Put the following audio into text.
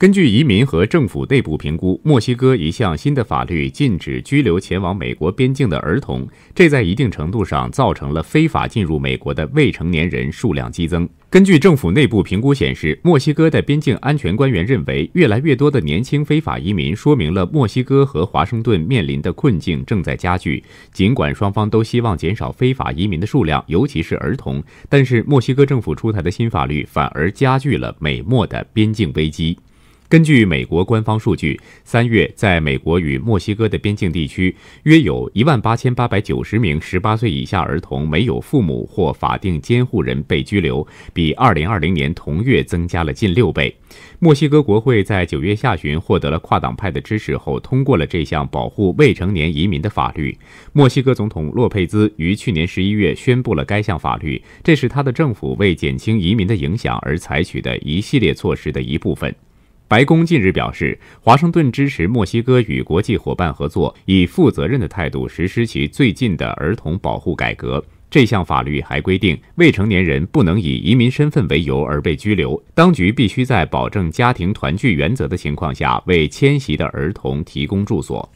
根据移民和政府内部评估，墨西哥一项新的法律禁止拘留前往美国边境的儿童，这在一定程度上造成了非法进入美国的未成年人数量激增。根据政府内部评估显示，墨西哥的边境安全官员认为，越来越多的年轻非法移民说明了墨西哥和华盛顿面临的困境正在加剧。尽管双方都希望减少非法移民的数量，尤其是儿童，但是墨西哥政府出台的新法律反而加剧了美墨的边境危机。根据美国官方数据，三月在美国与墨西哥的边境地区，约有一万八千八百九十名十八岁以下儿童没有父母或法定监护人被拘留，比二零二零年同月增加了近六倍。墨西哥国会在九月下旬获得了跨党派的支持后，通过了这项保护未成年移民的法律。墨西哥总统洛佩兹于去年十一月宣布了该项法律，这是他的政府为减轻移民的影响而采取的一系列措施的一部分。白宫近日表示，华盛顿支持墨西哥与国际伙伴合作，以负责任的态度实施其最近的儿童保护改革。这项法律还规定，未成年人不能以移民身份为由而被拘留，当局必须在保证家庭团聚原则的情况下，为迁徙的儿童提供住所。